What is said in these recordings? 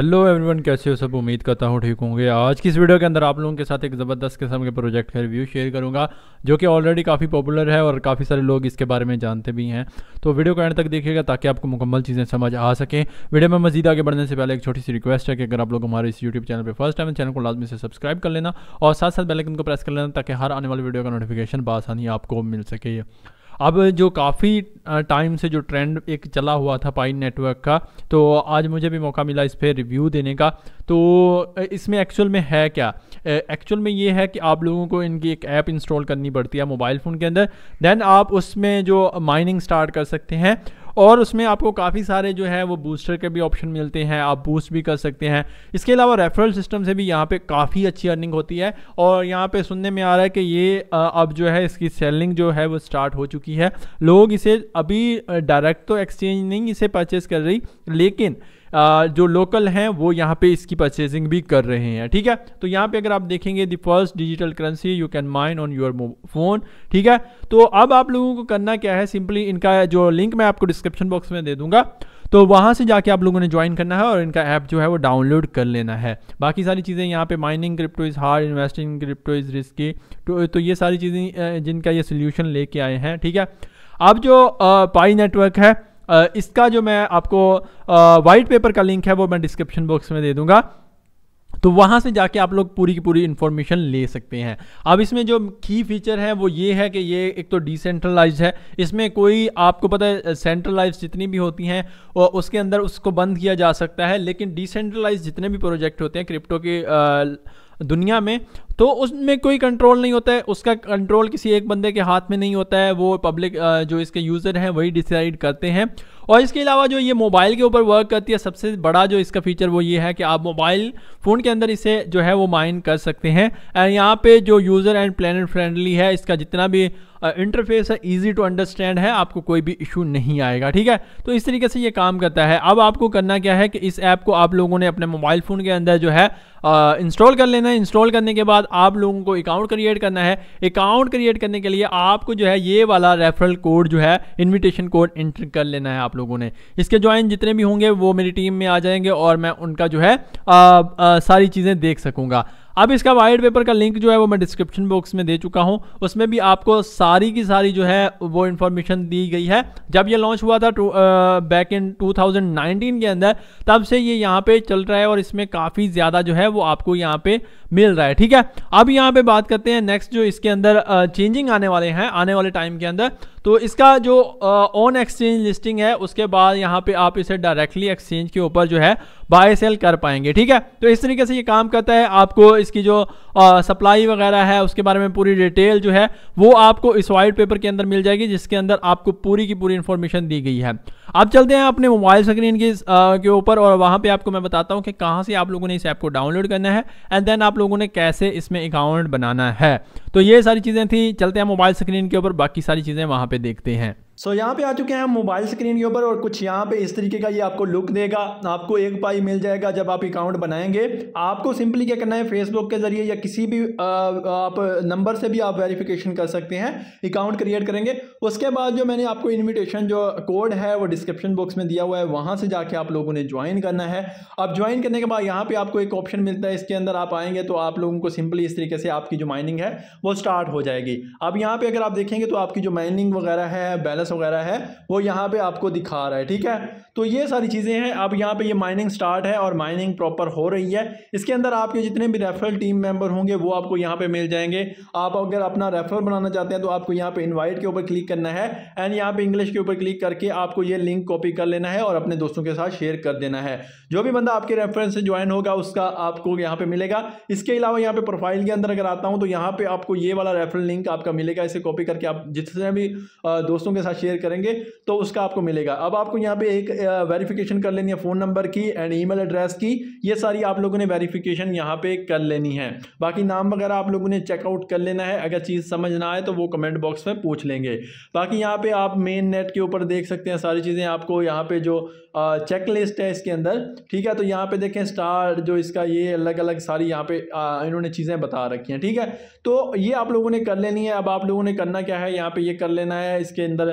hello everyone कैसे हो सब उम्मीद करता हूँ ठीक होंगे आज की इस वीडियो के अंदर आप लोगों के साथ एक ज़बरदस्त किस्म के प्रोजेक्ट का रिव्यू शेयर करूँगा जो कि ऑलरेडी काफ़ी पॉपुलर है और काफ़ी सारे लोग इसके बारे में जानते भी हैं तो वीडियो को एंड तक देखिएगा ताकि आपको मुकम्मल चीज़ें समझ आ सकें वीडियो में मजीद आगे बढ़ने से पहले एक छोटी सी रिक्वेस्ट है कि अगर आप लोग हमारे इस यूट्यूब चैनल पर फर्स्ट टाइम चैनल को लाजमी से सब्सक्राइब कर लेना और साथ साथ बेलकन को प्रेस कर लेना ताकि हर आने वाली वीडियो का नोटिफिकेशन बसानी आपको मिल सके अब जो काफ़ी टाइम से जो ट्रेंड एक चला हुआ था पाइन नेटवर्क का तो आज मुझे भी मौका मिला इस पर रिव्यू देने का तो इसमें एक्चुअल में है क्या एक्चुअल में ये है कि आप लोगों को इनकी एक ऐप इंस्टॉल करनी पड़ती है मोबाइल फ़ोन के अंदर देन आप उसमें जो माइनिंग स्टार्ट कर सकते हैं और उसमें आपको काफ़ी सारे जो है वो बूस्टर के भी ऑप्शन मिलते हैं आप बूस्ट भी कर सकते हैं इसके अलावा रेफरल सिस्टम से भी यहाँ पे काफ़ी अच्छी अर्निंग होती है और यहाँ पे सुनने में आ रहा है कि ये अब जो है इसकी सेलिंग जो है वो स्टार्ट हो चुकी है लोग इसे अभी डायरेक्ट तो एक्सचेंज नहीं इसे परचेज कर रही लेकिन जो लोकल हैं वो यहाँ पे इसकी परचेजिंग भी कर रहे हैं ठीक है तो यहाँ पे अगर आप देखेंगे the first digital currency you can mine on your phone ठीक है तो अब आप लोगों को करना क्या है सिंपली इनका जो लिंक मैं आपको डिस्क्रिप्शन बॉक्स में दे दूंगा तो वहाँ से जाके आप लोगों ने ज्वाइन करना है और इनका ऐप जो है वो डाउनलोड कर लेना है बाकी सारी चीज़ें यहाँ पे mining crypto is hard investing crypto is risky तो, तो ये सारी चीज़ें जिनका ये सोल्यूशन लेके आए हैं ठीक है अब जो पाई नेटवर्क है इसका जो मैं आपको वाइट पेपर का लिंक है वो मैं डिस्क्रिप्शन बॉक्स में दे दूंगा तो वहाँ से जाके आप लोग पूरी की पूरी इन्फॉर्मेशन ले सकते हैं अब इसमें जो की फीचर है वो ये है कि ये एक तो डिसेंट्रलाइज है इसमें कोई आपको पता है सेंट्रलाइज जितनी भी होती हैं और उसके अंदर उसको बंद किया जा सकता है लेकिन डिसेंट्रलाइज जितने भी प्रोजेक्ट होते हैं क्रिप्टो के आ, दुनिया में तो उसमें कोई कंट्रोल नहीं होता है उसका कंट्रोल किसी एक बंदे के हाथ में नहीं होता है वो पब्लिक जो इसके यूज़र हैं वही डिसाइड करते हैं और इसके अलावा जो ये मोबाइल के ऊपर वर्क करती है सबसे बड़ा जो इसका फीचर वो ये है कि आप मोबाइल फ़ोन के अंदर इसे जो है वो माइन कर सकते हैं एंड यहाँ पे जो यूज़र एंड प्लानट फ्रेंडली है इसका जितना भी इंटरफेस है ईजी टू अंडरस्टैंड है आपको कोई भी इशू नहीं आएगा ठीक है तो इस तरीके से ये काम करता है अब आपको करना क्या है कि इस ऐप को आप लोगों ने अपने मोबाइल फ़ोन के अंदर जो है इंस्टॉल कर लेना है इंस्टॉल करने के बाद आप लोगों को अकाउंट क्रिएट करना है अकाउंट क्रिएट करने के लिए आपको जो है ये वाला रेफरल कोड जो है इन्विटेशन कोड इंटर कर लेना है आप लोगों ने इसके ज्वाइन जितने भी होंगे वो मेरी टीम में आ जाएंगे और मैं उनका जो है आ, आ, सारी चीज़ें देख सकूँगा अब इसका वाइट पेपर का लिंक जो है वो मैं डिस्क्रिप्शन बॉक्स में दे चुका हूँ उसमें भी आपको सारी की सारी जो है वो इन्फॉर्मेशन दी गई है जब ये लॉन्च हुआ था बैक इन 2019 के अंदर तब से ये यहाँ पे चल रहा है और इसमें काफ़ी ज़्यादा जो है वो आपको यहाँ पे मिल रहा है ठीक है अब यहाँ पे बात करते हैं नेक्स्ट जो इसके अंदर चेंजिंग आने वाले हैं आने वाले टाइम के अंदर तो इसका जो ऑन एक्सचेंज लिस्टिंग है उसके बाद यहाँ पे आप इसे डायरेक्टली एक्सचेंज के ऊपर जो है बाय सेल कर पाएंगे ठीक है तो इस तरीके से ये काम करता है आपको इसकी जो सप्लाई वगैरह है उसके बारे में पूरी डिटेल जो है वो आपको इस वाइट पेपर के अंदर मिल जाएगी जिसके अंदर आपको पूरी की पूरी इन्फॉर्मेशन दी गई है अब चलते हैं अपने मोबाइल स्क्रीन की के ऊपर और वहाँ पे आपको मैं बताता हूँ कि कहाँ से आप लोगों ने इस ऐप को डाउनलोड करना है एंड देन आप लोगों ने कैसे इसमें अकाउंट बनाना है तो ये सारी चीज़ें थी चलते हैं मोबाइल स्क्रीन के ऊपर बाकी सारी चीज़ें वहाँ पे देखते हैं सो so, यहाँ पे आ चुके हैं मोबाइल स्क्रीन के ऊपर और कुछ यहाँ पे इस तरीके का ये आपको लुक देगा आपको एक पाई मिल जाएगा जब आप अकाउंट बनाएंगे आपको सिंपली क्या करना है फेसबुक के जरिए या किसी भी आ, आप नंबर से भी आप वेरिफिकेशन कर सकते हैं अकाउंट क्रिएट करेंगे उसके बाद जो मैंने आपको इन्विटेशन जो कोड है वो डिस्क्रिप्शन बॉक्स में दिया हुआ है वहाँ से जाके आप लोगों ने ज्वाइन करना है अब ज्वाइन करने के बाद यहाँ पर आपको एक ऑप्शन मिलता है इसके अंदर आप आएंगे तो आप लोगों को सिंपली इस तरीके से आपकी जो माइनिंग है वो स्टार्ट हो जाएगी अब यहाँ पर अगर आप देखेंगे तो आपकी जो माइनिंग वगैरह है बैलेंस एड्रेस वगैरह है वो यहाँ पे आपको दिखा रहा है ठीक है तो ये सारी चीज़ें हैं अब यहाँ पे ये माइनिंग स्टार्ट है और माइनिंग प्रॉपर हो रही है इसके अंदर आपके जितने भी रेफरल टीम मेंबर होंगे वो आपको यहाँ पे मिल जाएंगे आप अगर अपना रेफरल बनाना चाहते हैं तो आपको यहाँ पे इन्वाइट के ऊपर क्लिक करना है एंड यहाँ पे इंग्लिश के ऊपर क्लिक करके आपको ये लिंक कॉपी कर लेना है और अपने दोस्तों के साथ शेयर कर देना है जो भी बंदा आपके रेफरेंस से ज्वाइन होगा उसका आपको यहाँ पर मिलेगा इसके अलावा यहाँ पर प्रोफाइल के अंदर अगर आता हूँ तो यहाँ पर आपको ये वाला रेफरल लिंक आपका मिलेगा इसे कॉपी करके आप जितने भी दोस्तों के साथ शेयर करेंगे तो उसका आपको मिलेगा अब आपको यहाँ पे एक वेरिफिकेशन कर लेनी है फ़ोन नंबर की एंड ईमेल एड्रेस की ये सारी आप लोगों ने वेरिफिकेशन यहाँ पे कर लेनी है बाकी नाम वगैरह आप लोगों ने चेकआउट कर लेना है अगर चीज़ समझ ना आए तो वो कमेंट बॉक्स में पूछ लेंगे बाकी यहाँ पे आप मेन नेट के ऊपर देख सकते हैं सारी चीज़ें आपको यहाँ पे जो चेक लिस्ट है इसके अंदर ठीक है तो यहाँ पे देखें स्टार जो इसका ये अलग अलग सारी यहाँ पे इन्होंने चीज़ें बता रखी हैं ठीक है तो ये आप लोगों ने कर लेनी है अब आप लोगों ने करना क्या है यहाँ पे ये कर लेना है इसके अंदर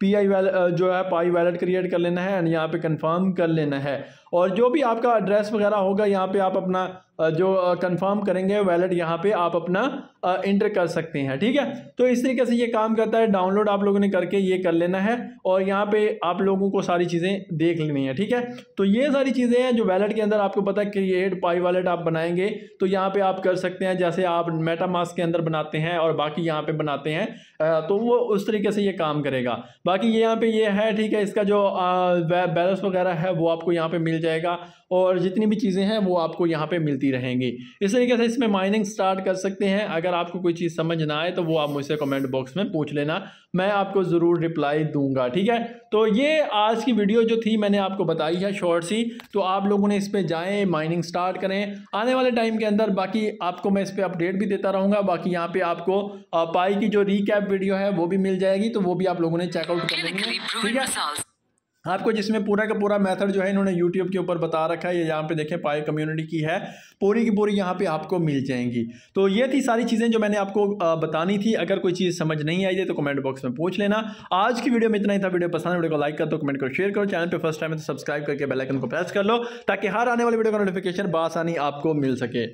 पी आई वैल जो है पाई वैलेट क्रिएट कर लेना है एंड यहाँ पे कंफर्म कर लेना है और जो भी आपका एड्रेस वगैरह होगा यहाँ पे आप अपना uh, जो कंफर्म uh, करेंगे वैलेट यहाँ पे आप अपना इंटर uh, कर सकते हैं ठीक है तो इस तरीके से ये काम करता है डाउनलोड आप लोगों ने करके ये कर लेना है और यहाँ पे आप लोगों को सारी चीज़ें देख लेनी है ठीक है तो ये सारी चीज़ें हैं जो वैलेट के अंदर आपको पता है क्रिएट पाई वैलेट आप बनाएंगे तो यहाँ पे आप कर सकते हैं जैसे आप मेटामास के अंदर बनाते हैं और बाकी यहाँ पे बनाते हैं तो वो उस तरीके से ये काम करेगा बाकी ये यहाँ पे ये है ठीक है इसका जो बैलेंस वगैरह है वो आपको यहाँ पे मिल जाएगा और जितनी भी चीज़ें हैं वो आपको यहाँ पे मिलती रहेंगी इस तरीके से इसमें माइनिंग स्टार्ट कर सकते हैं अगर आपको कोई चीज़ समझ ना आए तो वो आप मुझसे कमेंट बॉक्स में पूछ लेना मैं आपको ज़रूर रिप्लाई दूंगा ठीक है तो ये आज की वीडियो जो थी मैंने आपको बताई है शॉर्ट सी तो आप लोगों ने इस पर जाएँ माइनिंग स्टार्ट करें आने वाले टाइम के अंदर बाकी आपको मैं इस पर अपडेट भी देता रहूँगा बाकी यहाँ पर आपको पाई की जो रिकैप वीडियो है वो भी मिल जाएगी तो वो भी आप लोगों ने चेकआउट कर लेंगे ठीक है आपको जिसमें पूरा का पूरा मेथड जो है इन्होंने यूट्यूब के ऊपर बता रखा है ये यहाँ पे देखें पाए कम्युनिटी की है पूरी की पूरी यहाँ पे आपको मिल जाएंगी तो ये थी सारी चीज़ें जो मैंने आपको बतानी थी अगर कोई चीज़ समझ नहीं आई थी तो कमेंट बॉक्स में पूछ लेना आज की वीडियो में इतना ही था वीडियो पसंद वीडियो को लाइक कर दो तो कमेंट करो शेयर करो चैनल पर फर्स्ट टाइम तो सब्सक्राइब करके बेलाइकन को प्रेस कर लो ताकि हर आने वाली वीडियो का नोटिफिकेशन बासानी आपको मिल सके